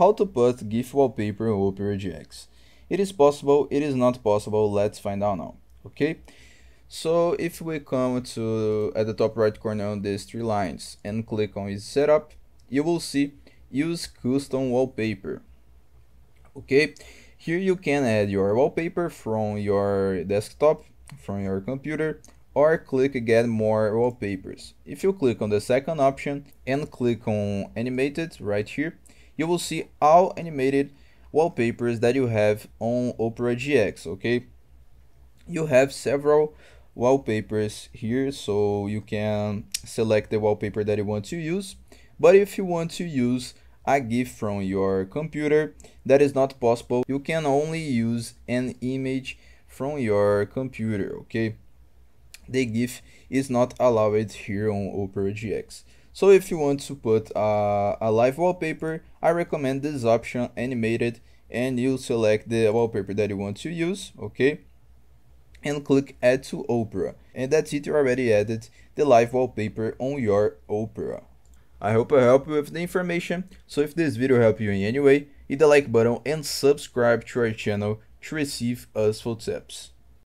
How to put GIF wallpaper in Wooper.gx. It is possible, it is not possible, let's find out now, okay? So if we come to at the top right corner on these three lines and click on is setup, you will see use custom wallpaper, okay? Here you can add your wallpaper from your desktop, from your computer, or click get more wallpapers. If you click on the second option and click on animated right here, you will see all animated wallpapers that you have on Opera GX, okay? You have several wallpapers here, so you can select the wallpaper that you want to use. But if you want to use a GIF from your computer, that is not possible. You can only use an image from your computer, okay? the GIF is not allowed here on Opera GX. So if you want to put a, a live wallpaper, I recommend this option animated and you select the wallpaper that you want to use, okay? And click add to Opera. And that's it, you already added the live wallpaper on your Opera. I hope I helped you with the information, so if this video helped you in any way, hit the like button and subscribe to our channel to receive useful tips.